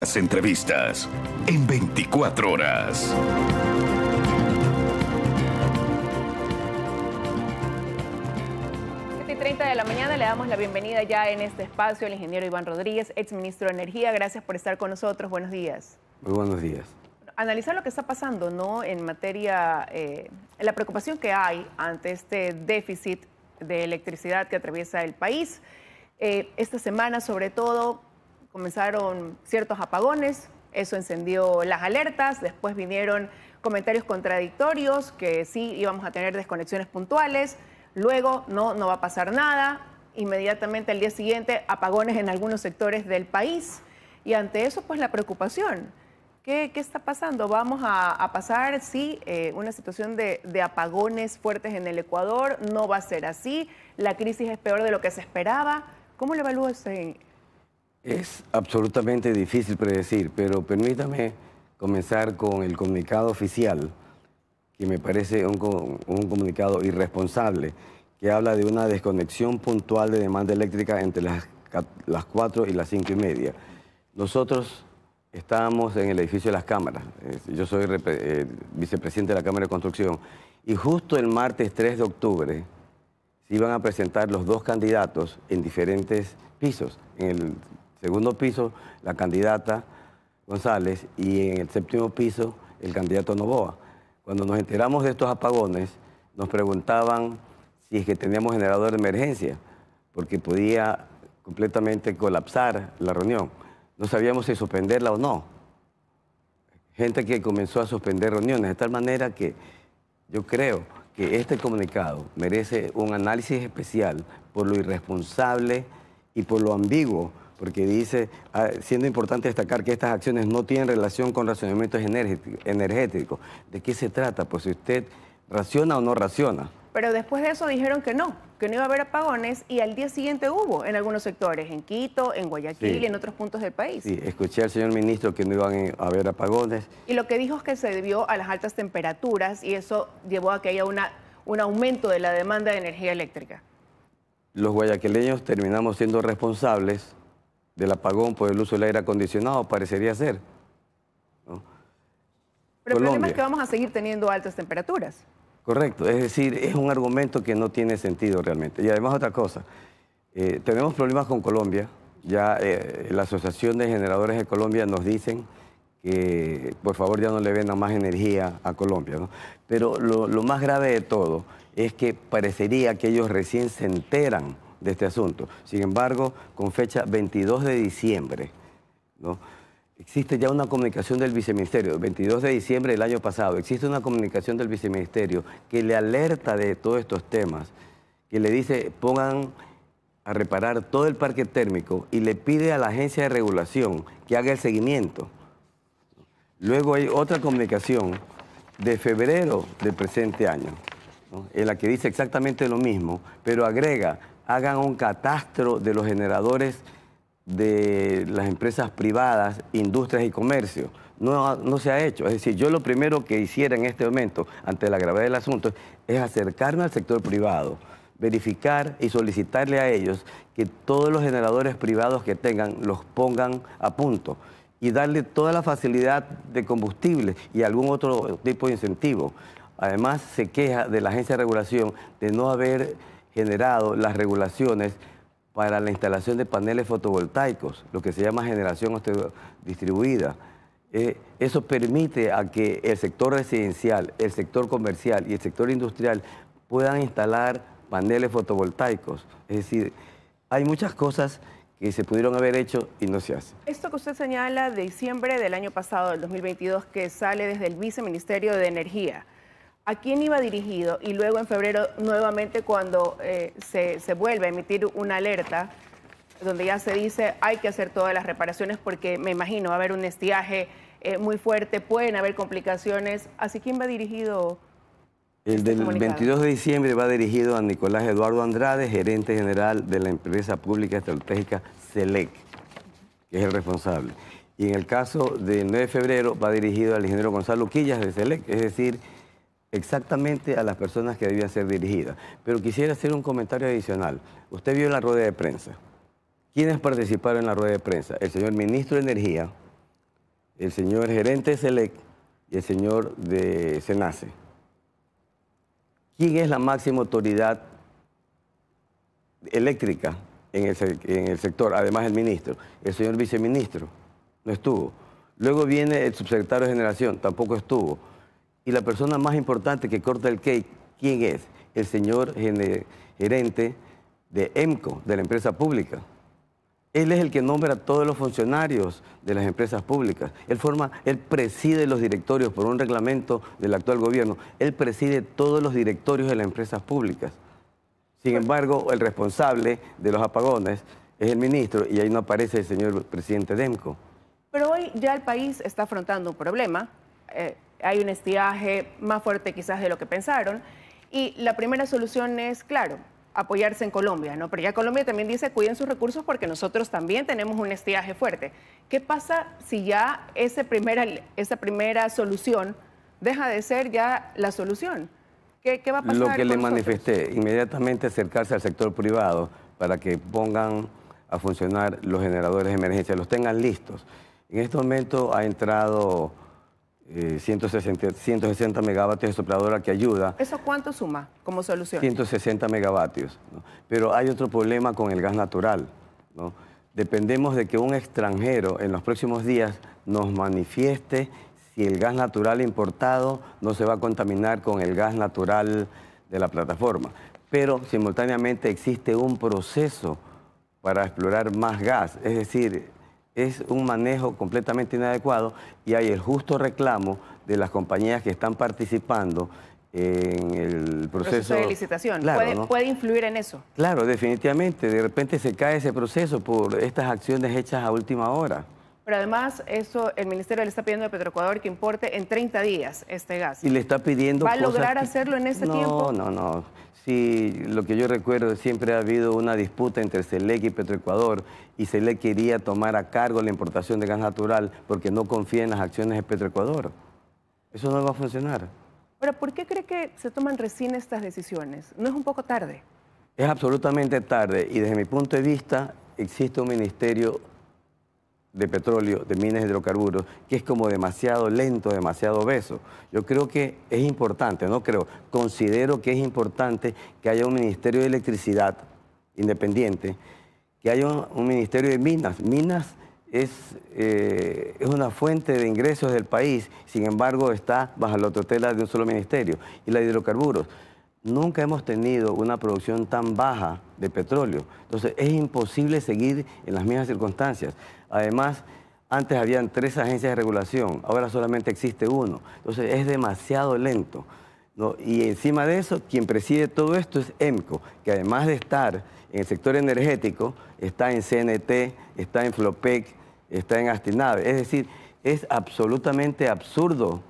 Las entrevistas en 24 horas. Y 30 de la mañana le damos la bienvenida ya en este espacio al ingeniero Iván Rodríguez, exministro de Energía. Gracias por estar con nosotros. Buenos días. Muy buenos días. Analizar lo que está pasando, ¿no? En materia, eh, la preocupación que hay ante este déficit de electricidad que atraviesa el país. Eh, esta semana, sobre todo, comenzaron ciertos apagones, eso encendió las alertas, después vinieron comentarios contradictorios, que sí íbamos a tener desconexiones puntuales, luego no, no va a pasar nada, inmediatamente al día siguiente apagones en algunos sectores del país y ante eso pues la preocupación. ¿Qué, qué está pasando? ¿Vamos a, pasar, sí, eh, una situación de, de apagones fuertes en el Ecuador? No va a ser así, la crisis es peor de lo que se esperaba. ¿Cómo lo evalúa usted es absolutamente difícil predecir, pero permítame comenzar con el comunicado oficial, que me parece un, comunicado irresponsable, que habla de una desconexión puntual de demanda eléctrica entre las, las 4 y las 5 y media. Nosotros estábamos en el edificio de las cámaras, yo soy eh, vicepresidente de la Cámara de Construcción, y justo el martes 3 de octubre se iban a presentar los dos candidatos en diferentes pisos, en el segundo piso la candidata González y en el séptimo piso el candidato Novoa. Cuando nos enteramos de estos apagones, nos preguntaban si es que teníamos generador de emergencia, porque podía completamente colapsar la reunión. No sabíamos si suspenderla o no. Gente que comenzó a suspender reuniones, de tal manera que yo creo que este comunicado merece un análisis especial por lo irresponsable y por lo ambiguo porque dice, ah, siendo importante destacar que estas acciones no tienen relación con racionamientos energéticos. ¿De qué se trata? Pues si usted raciona o no raciona. Pero después de eso dijeron que no, que no iba a haber apagones y al día siguiente hubo en algunos sectores, en Quito, en Guayaquil, y en otros puntos del país. Sí, escuché al señor ministro que no iban a haber apagones. Y lo que dijo es que se debió a las altas temperaturas y eso llevó a que haya un aumento de la demanda de energía eléctrica. Los guayaquileños terminamos siendo responsables del apagón por el uso del aire acondicionado, parecería ser. Pero el problema es que vamos a seguir teniendo altas temperaturas. Correcto, es decir, es un argumento que no tiene sentido realmente. Y además otra cosa, eh, tenemos problemas con Colombia, ya eh, la Asociación de Generadores de Colombia nos dicen que por favor ya no le vendan más energía a Colombia. Pero lo más grave de todo es que parecería que ellos recién se enteran de este asunto. Sin embargo, con fecha 22 de diciembre, ¿no? existe ya una comunicación del viceministerio, 22 de diciembre del año pasado, existe una comunicación del viceministerio que le alerta de todos estos temas, que le dice pongan a reparar todo el parque térmico y le pide a la agencia de regulación que haga el seguimiento. Luego hay otra comunicación de febrero del presente año, en la que dice exactamente lo mismo, pero agrega hagan un catastro de los generadores de las empresas privadas, industrias y comercio. No, no, se ha hecho. Es decir, yo lo primero que hiciera en este momento, ante la gravedad del asunto, es acercarme al sector privado, verificar y solicitarle a ellos que todos los generadores privados que tengan los pongan a punto y darle toda la facilidad de combustible y algún otro tipo de incentivo. Además, se queja de la agencia de regulación de no haber generado las regulaciones para la instalación de paneles fotovoltaicos, lo que se llama generación distribuida. Eh, eso permite a que el sector residencial, el sector comercial y el sector industrial puedan instalar paneles fotovoltaicos. Es decir, hay muchas cosas que se pudieron haber hecho y no se hace. Esto que usted señala de diciembre del año pasado, del 2022, que sale desde el Viceministerio de Energía, a quién iba dirigido y luego en febrero nuevamente cuando eh, se, vuelve a emitir una alerta donde ya se dice hay que hacer todas las reparaciones porque me imagino va a haber un estiaje eh, muy fuerte, pueden haber complicaciones. ¿Así quién va dirigido? El este del 22 de diciembre va dirigido a Nicolás Eduardo Andrade, gerente general de la empresa pública estratégica SELEC, que es el responsable. Y en el caso del 9 de febrero va dirigido al ingeniero Gonzalo Quillas de SELEC, es decir, exactamente a las personas que debían ser dirigidas. Pero quisiera hacer un comentario adicional. Usted vio la rueda de prensa. ¿Quiénes participaron en la rueda de prensa? El señor ministro de Energía, el señor gerente de SELEC y el señor de SENACE. ¿Quién es la máxima autoridad eléctrica en el, en el sector? Además, el ministro. El señor viceministro no estuvo. Luego viene el subsecretario de Generación, tampoco estuvo y la persona más importante que corta el cake, ¿quién es? El señor gerente de EMCO, de la empresa pública. Él es el que nombra a todos los funcionarios de las empresas públicas. Él forma, él preside los directorios por un reglamento del actual gobierno. Él preside todos los directorios de las empresas públicas. Sin embargo, el responsable de los apagones es el ministro y ahí no aparece el señor presidente de EMCO. Pero hoy ya el país está afrontando un problema. Eh, hay un estiaje más fuerte quizás de lo que pensaron. Y la primera solución es, claro, apoyarse en Colombia, ¿no? Pero ya Colombia también dice, cuiden sus recursos porque nosotros también tenemos un estiaje fuerte. ¿Qué pasa si ya ese esa primera solución deja de ser ya la solución? ¿Qué, va a pasar? Lo que le manifesté, inmediatamente acercarse al sector privado para que pongan a funcionar los generadores de emergencia, los tengan listos. En este momento ha entrado 160, eh, 160, megavatios de sopladora que ayuda. ¿Eso cuánto suma como solución? 160 megavatios. Pero hay otro problema con el gas natural. Dependemos de que un extranjero en los próximos días nos manifieste si el gas natural importado no se va a contaminar con el gas natural de la plataforma. Pero simultáneamente existe un proceso para explorar más gas, es decir, es un manejo completamente inadecuado y hay el justo reclamo de las compañías que están participando en el proceso, de licitación. ¿Puede, influir en eso? Claro, definitivamente. De repente se cae ese proceso por estas acciones hechas a última hora. Pero además, eso el ministerio le está pidiendo a Petroecuador que importe en 30 días este gas. Y le está pidiendo. ¿Va a lograr hacerlo en ese tiempo? No, no, no. Sí, lo que yo recuerdo, siempre ha habido una disputa entre Selec y Petroecuador y Selec quería tomar a cargo la importación de gas natural porque no confía en las acciones de Petroecuador. Eso no va a funcionar. Pero ¿por qué cree que se toman recién estas decisiones? ¿No es un poco tarde? Es absolutamente tarde y desde mi punto de vista existe un ministerio de petróleo, de minas de hidrocarburos, que es como demasiado lento, demasiado obeso. Yo creo que es importante, no creo, considero que es importante que haya un Ministerio de Electricidad independiente, que haya un, Ministerio de Minas. Minas es, eh, es, una fuente de ingresos del país, sin embargo está bajo la tutela de un solo ministerio. Y la de hidrocarburos. Nunca hemos tenido una producción tan baja de petróleo. Entonces es imposible seguir en las mismas circunstancias. Además, antes habían tres agencias de regulación, ahora solamente existe uno. Entonces es demasiado lento. Y encima de eso, quien preside todo esto es EMCO, que además de estar en el sector energético, está en CNT, está en Flopec, está en Astinave. Es decir, es absolutamente absurdo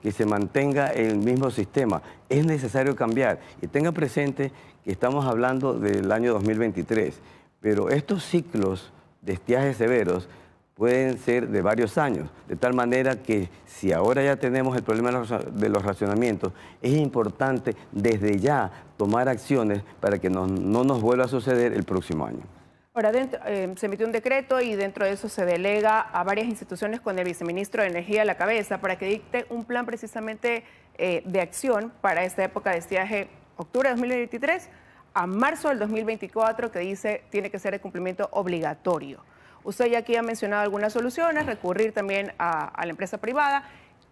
que se mantenga el mismo sistema. Es necesario cambiar. Y tenga presente que estamos hablando del año 2023, pero estos ciclos estiajes severos pueden ser de varios años, de tal manera que si ahora ya tenemos el problema de los racionamientos, es importante desde ya tomar acciones para que no, nos vuelva a suceder el próximo año. Ahora, eh, se emitió un decreto y dentro de eso se delega a varias instituciones con el viceministro de Energía a la cabeza para que dicte un plan precisamente eh, de acción para esta época de estiaje octubre de 2023 a marzo del 2024 que dice tiene que ser el cumplimiento obligatorio. Usted ya aquí ha mencionado algunas soluciones, recurrir también a, la empresa privada.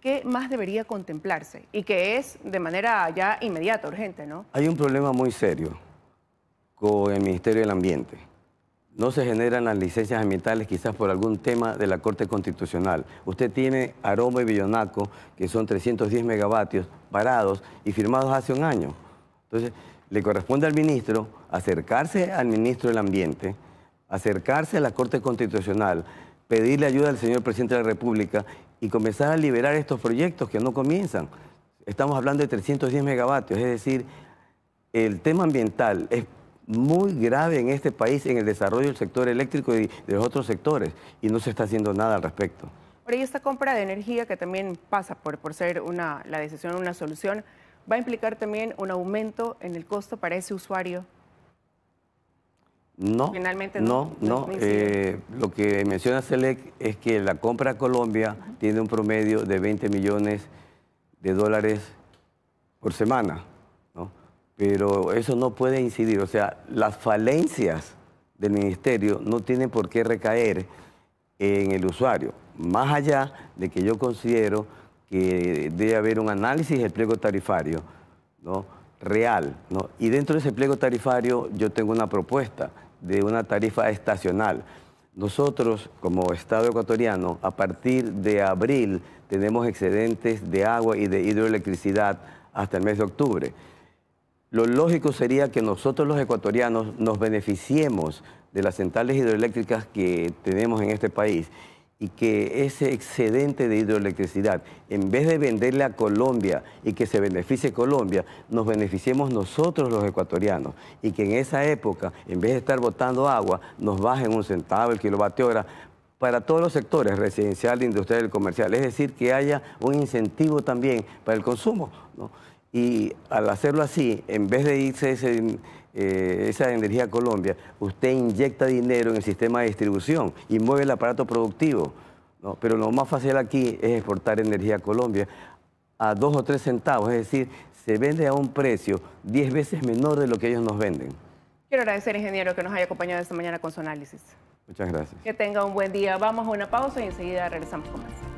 ¿Qué más debería contemplarse? Y que es de manera ya inmediata, urgente, ¿no? Hay un problema muy serio con el Ministerio del Ambiente no se generan las licencias ambientales quizás por algún tema de la Corte Constitucional. Usted tiene Aroma y Villonaco, que son 310 megavatios parados y firmados hace un año. Entonces, le corresponde al ministro acercarse al ministro del Ambiente, acercarse a la Corte Constitucional, pedirle ayuda al señor presidente de la República y comenzar a liberar estos proyectos que no comienzan. Estamos hablando de 310 megavatios, es decir, el tema ambiental es muy grave en este país en el desarrollo del sector eléctrico y de los otros sectores y no se está haciendo nada al respecto. Por ello, esta compra de energía, que también pasa por, por ser una, la decisión, una solución, va a implicar también un aumento en el costo para ese usuario. No, Finalmente no, no. Eh, lo que menciona Selec es que la compra a Colombia tiene un promedio de 20 millones de dólares por semana, pero eso no puede incidir. O sea, las falencias del ministerio no tienen por qué recaer en el usuario, más allá de que yo considero que debe haber un análisis del pliego tarifario ¿no? real. Y dentro de ese pliego tarifario yo tengo una propuesta de una tarifa estacional. Nosotros, como Estado ecuatoriano, a partir de abril tenemos excedentes de agua y de hidroelectricidad hasta el mes de octubre. Lo lógico sería que nosotros los ecuatorianos nos beneficiemos de las centrales hidroeléctricas que tenemos en este país y que ese excedente de hidroelectricidad, en vez de venderle a Colombia y que se beneficie Colombia, nos beneficiemos nosotros los ecuatorianos y que en esa época, en vez de estar botando agua, nos bajen un centavo el kilovatio hora para todos los sectores, residencial, industrial y comercial. Es decir, que haya un incentivo también para el consumo. Y al hacerlo así, en vez de irse eh, esa energía a Colombia, usted inyecta dinero en el sistema de distribución y mueve el aparato productivo. Pero lo más fácil aquí es exportar energía a Colombia a dos o tres centavos, es decir, se vende a un precio diez veces menor de lo que ellos nos venden. Quiero agradecer, ingeniero, que nos haya acompañado esta mañana con su análisis. Muchas gracias. Que tenga un buen día. Vamos a una pausa y enseguida regresamos con más.